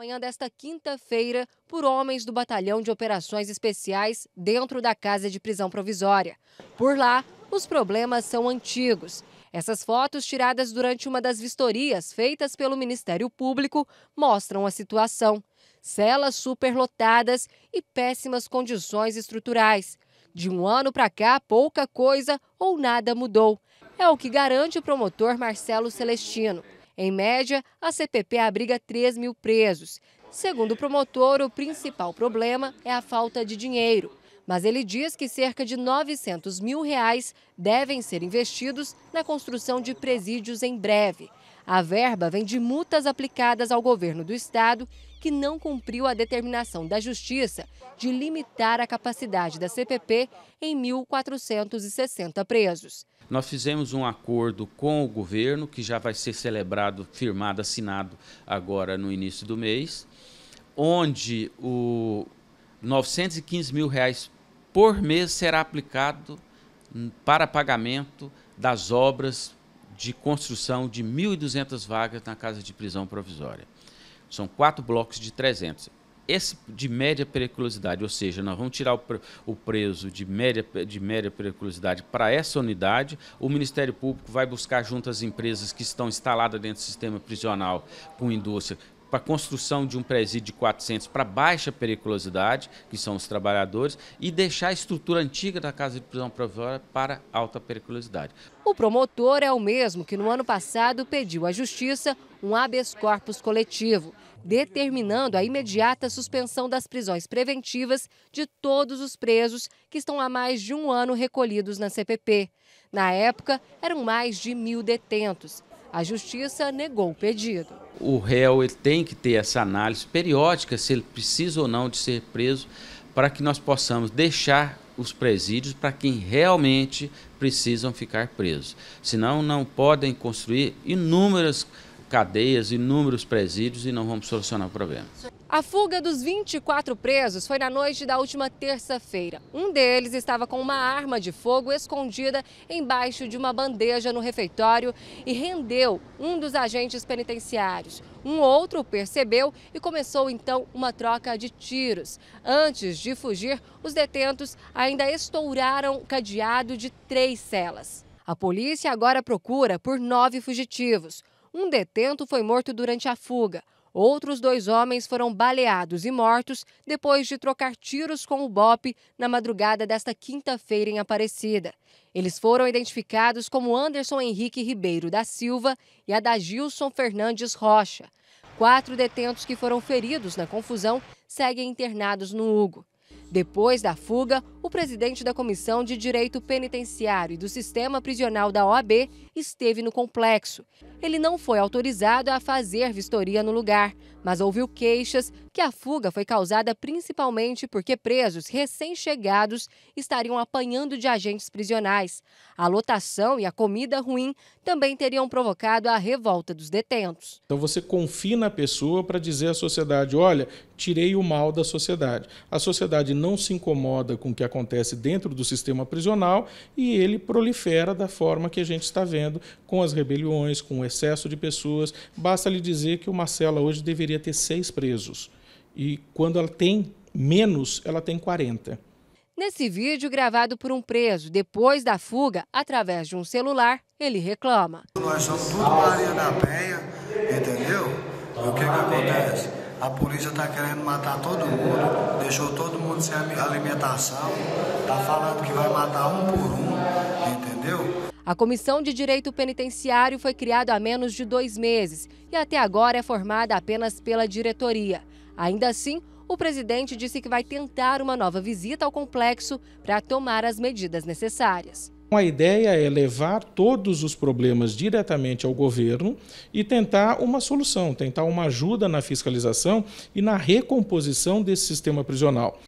manhã desta quinta-feira por homens do Batalhão de Operações Especiais dentro da Casa de Prisão Provisória. Por lá, os problemas são antigos. Essas fotos, tiradas durante uma das vistorias feitas pelo Ministério Público, mostram a situação. Celas superlotadas e péssimas condições estruturais. De um ano para cá, pouca coisa ou nada mudou. É o que garante o promotor Marcelo Celestino. Em média, a CPP abriga 3 mil presos. Segundo o promotor, o principal problema é a falta de dinheiro. Mas ele diz que cerca de 900 mil reais devem ser investidos na construção de presídios em breve. A verba vem de multas aplicadas ao governo do estado, que não cumpriu a determinação da Justiça de limitar a capacidade da CPP em 1.460 presos. Nós fizemos um acordo com o governo, que já vai ser celebrado, firmado, assinado agora no início do mês, onde o 915 mil reais por mês será aplicado para pagamento das obras de construção de 1.200 vagas na casa de prisão provisória. São quatro blocos de 300. Esse de média periculosidade, ou seja, nós vamos tirar o preso de média, de média periculosidade para essa unidade. O Ministério Público vai buscar junto às empresas que estão instaladas dentro do sistema prisional com indústria para a construção de um presídio de 400 para baixa periculosidade, que são os trabalhadores, e deixar a estrutura antiga da casa de prisão provisória para alta periculosidade. O promotor é o mesmo que no ano passado pediu à Justiça um habeas corpus coletivo, determinando a imediata suspensão das prisões preventivas de todos os presos que estão há mais de um ano recolhidos na CPP. Na época, eram mais de mil detentos. A justiça negou o pedido. O réu ele tem que ter essa análise periódica, se ele precisa ou não de ser preso, para que nós possamos deixar os presídios para quem realmente precisam ficar presos. Senão, não podem construir inúmeras cadeias, inúmeros presídios e não vamos solucionar o problema. A fuga dos 24 presos foi na noite da última terça-feira. Um deles estava com uma arma de fogo escondida embaixo de uma bandeja no refeitório e rendeu um dos agentes penitenciários. Um outro percebeu e começou então uma troca de tiros. Antes de fugir, os detentos ainda estouraram o cadeado de três celas. A polícia agora procura por nove fugitivos. Um detento foi morto durante a fuga. Outros dois homens foram baleados e mortos depois de trocar tiros com o BOP na madrugada desta quinta-feira em Aparecida. Eles foram identificados como Anderson Henrique Ribeiro da Silva e Adagilson Fernandes Rocha. Quatro detentos que foram feridos na confusão seguem internados no Hugo. Depois da fuga, o presidente da Comissão de Direito Penitenciário e do Sistema Prisional da OAB esteve no complexo. Ele não foi autorizado a fazer vistoria no lugar, mas ouviu queixas que a fuga foi causada principalmente porque presos recém-chegados estariam apanhando de agentes prisionais. A lotação e a comida ruim também teriam provocado a revolta dos detentos. Então você confia na pessoa para dizer à sociedade: olha, tirei o mal da sociedade. A sociedade não se incomoda com o que acontece dentro do sistema prisional e ele prolifera da forma que a gente está vendo com as rebeliões, com o excesso de pessoas. Basta lhe dizer que uma cela hoje deveria ter seis presos e quando ela tem menos, ela tem 40. Nesse vídeo gravado por um preso depois da fuga, através de um celular, ele reclama. Nós somos tudo Maria da Penha, entendeu? E o que, que acontece? A polícia está querendo matar todo mundo, deixou todo mundo sem alimentação, está falando que vai matar um por um, entendeu? A Comissão de Direito Penitenciário foi criada há menos de dois meses e até agora é formada apenas pela diretoria. Ainda assim, o presidente disse que vai tentar uma nova visita ao complexo para tomar as medidas necessárias. A ideia é levar todos os problemas diretamente ao governo e tentar uma solução, tentar uma ajuda na fiscalização e na recomposição desse sistema prisional.